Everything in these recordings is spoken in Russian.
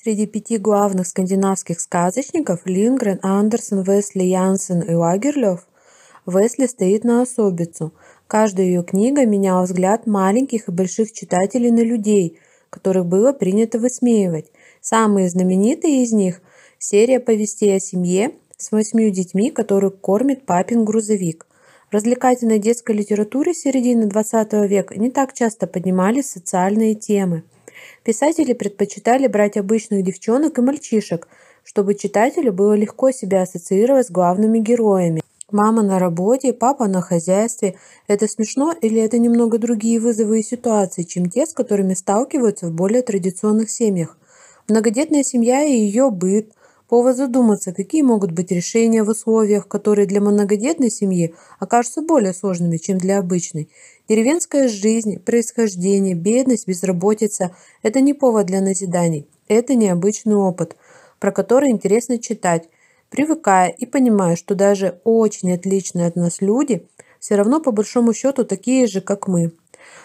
Среди пяти главных скандинавских сказочников Лингрен, Андерсон, Весли, Янсен и Лагерлёв Весли стоит на особицу. Каждая ее книга меняла взгляд маленьких и больших читателей на людей, которых было принято высмеивать. Самые знаменитые из них – серия повестей о семье с восьмью детьми, которую кормит папин грузовик. В развлекательной детской литературе середины 20 века не так часто поднимались социальные темы – Писатели предпочитали брать обычных девчонок и мальчишек, чтобы читателю было легко себя ассоциировать с главными героями. Мама на работе, папа на хозяйстве. Это смешно или это немного другие вызовы и ситуации, чем те, с которыми сталкиваются в более традиционных семьях? Многодетная семья и ее быт, Повод задуматься, какие могут быть решения в условиях, которые для многодетной семьи окажутся более сложными, чем для обычной. Деревенская жизнь, происхождение, бедность, безработица – это не повод для назиданий. Это необычный опыт, про который интересно читать, привыкая и понимая, что даже очень отличные от нас люди все равно по большому счету такие же, как мы.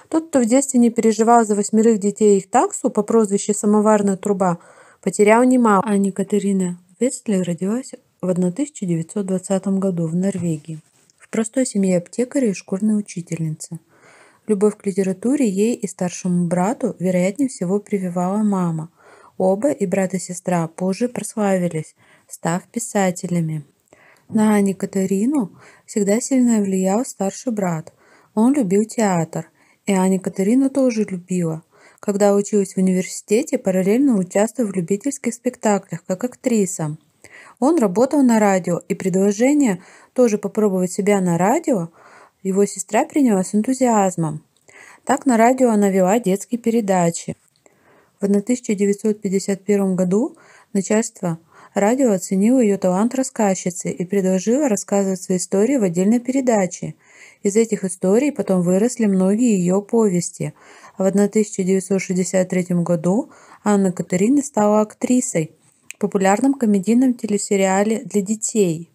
Тот, кто в детстве не переживал за восьмерых детей их таксу по прозвищу «Самоварная труба», потерял немало. Аня Катерина Петцли родилась в 1920 году в Норвегии в простой семье аптекаря и шкурной учительницы. Любовь к литературе ей и старшему брату, вероятнее всего, прививала мама. Оба, и брат и сестра, позже прославились, став писателями. На Анне Катерину всегда сильно влиял старший брат. Он любил театр, и Аня Катерина тоже любила – когда училась в университете, параллельно участвую в любительских спектаклях как актриса. Он работал на радио, и предложение тоже попробовать себя на радио его сестра приняла с энтузиазмом. Так на радио она вела детские передачи. В 1951 году начальство Радио оценило ее талант рассказчицы и предложило рассказывать свои истории в отдельной передаче. Из этих историй потом выросли многие ее повести. А в 1963 году Анна Катерина стала актрисой в популярном комедийном телесериале для детей.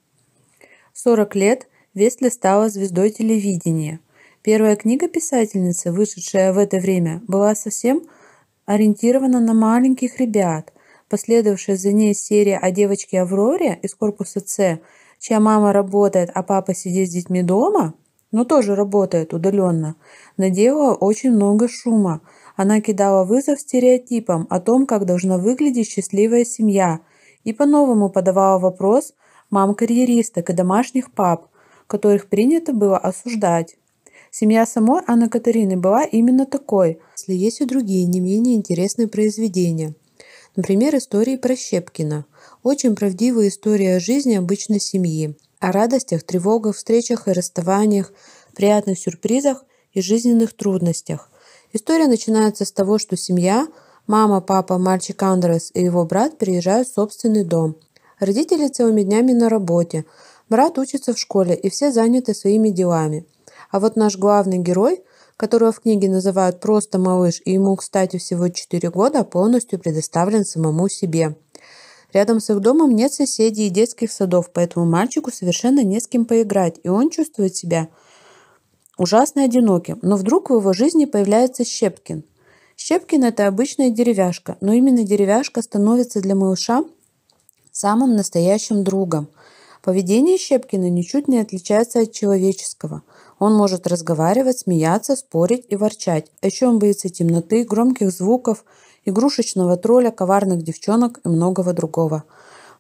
В 40 лет Вестли стала звездой телевидения. Первая книга писательницы, вышедшая в это время, была совсем ориентирована на маленьких ребят – Последовавшая за ней серия о девочке Авроре из корпуса С, чья мама работает, а папа сидит с детьми дома, но тоже работает удаленно, наделала очень много шума. Она кидала вызов стереотипам о том, как должна выглядеть счастливая семья, и по-новому подавала вопрос мам-карьеристок и домашних пап, которых принято было осуждать. Семья самой Анны Катарины была именно такой, если есть и другие не менее интересные произведения – Например, истории про Щепкина. Очень правдивая история о жизни обычной семьи, о радостях, тревогах, встречах и расставаниях, приятных сюрпризах и жизненных трудностях. История начинается с того, что семья, мама, папа, мальчик Андрес и его брат переезжают в собственный дом. Родители целыми днями на работе, брат учится в школе и все заняты своими делами. А вот наш главный герой – которого в книге называют просто малыш, и ему, кстати, всего 4 года, полностью предоставлен самому себе. Рядом с их домом нет соседей и детских садов, поэтому мальчику совершенно не с кем поиграть, и он чувствует себя ужасно одиноким. Но вдруг в его жизни появляется Щепкин. Щепкин – это обычная деревяшка, но именно деревяшка становится для малыша самым настоящим другом. Поведение Щепкина ничуть не отличается от человеческого – он может разговаривать, смеяться, спорить и ворчать. А еще он боится темноты, громких звуков, игрушечного тролля, коварных девчонок и многого другого.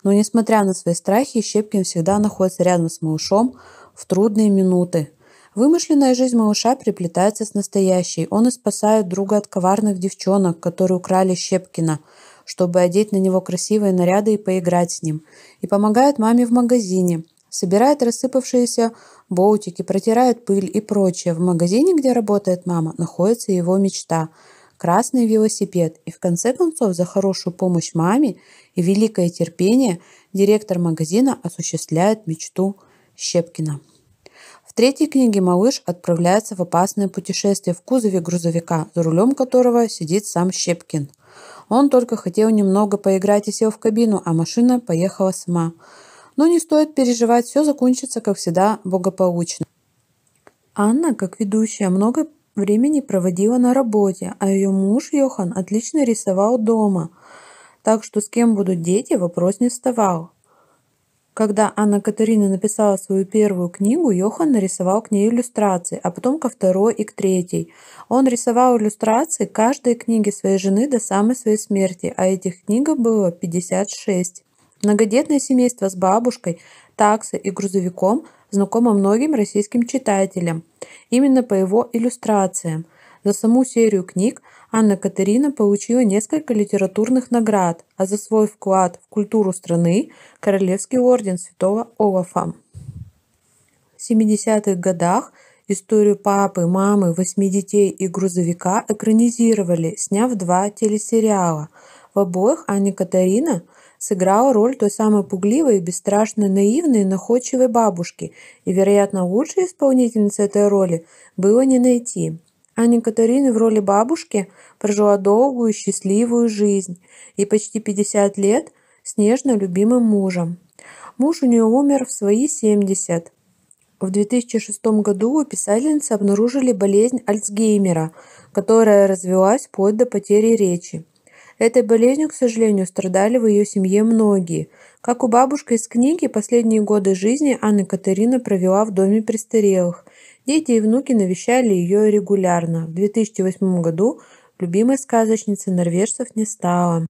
Но несмотря на свои страхи, Щепкин всегда находится рядом с малышом в трудные минуты. Вымышленная жизнь малыша приплетается с настоящей. Он и спасает друга от коварных девчонок, которые украли Щепкина, чтобы одеть на него красивые наряды и поиграть с ним. И помогает маме в магазине – собирает рассыпавшиеся болтики, протирает пыль и прочее. В магазине, где работает мама, находится его мечта – красный велосипед. И в конце концов, за хорошую помощь маме и великое терпение директор магазина осуществляет мечту Щепкина. В третьей книге малыш отправляется в опасное путешествие в кузове грузовика, за рулем которого сидит сам Щепкин. Он только хотел немного поиграть и сел в кабину, а машина поехала сама. Но не стоит переживать, все закончится, как всегда, благополучно. Анна, как ведущая, много времени проводила на работе, а ее муж Йохан отлично рисовал дома. Так что с кем будут дети, вопрос не вставал. Когда Анна Катерина написала свою первую книгу, Йохан нарисовал к ней иллюстрации, а потом ко второй и к третьей. Он рисовал иллюстрации каждой книги своей жены до самой своей смерти, а этих книг было 56. Многодетное семейство с бабушкой, таксой и грузовиком знакомо многим российским читателям, именно по его иллюстрациям. За саму серию книг Анна Катерина получила несколько литературных наград, а за свой вклад в культуру страны – Королевский орден святого Олафа. В 70-х годах историю папы, мамы, восьми детей и грузовика экранизировали, сняв два телесериала. В обоих Анне Катерина – сыграла роль той самой пугливой, и бесстрашной, наивной и находчивой бабушки, и, вероятно, лучшей исполнительницы этой роли было не найти. Аня Катарина в роли бабушки прожила долгую, счастливую жизнь и почти 50 лет с нежно любимым мужем. Муж у нее умер в свои 70. В 2006 году у писательницы обнаружили болезнь Альцгеймера, которая развилась вплоть до потери речи. Этой болезнью, к сожалению, страдали в ее семье многие. Как у бабушки из книги, последние годы жизни Анна Катерина провела в доме престарелых. Дети и внуки навещали ее регулярно. В 2008 году любимой сказочницы норвежцев не стало.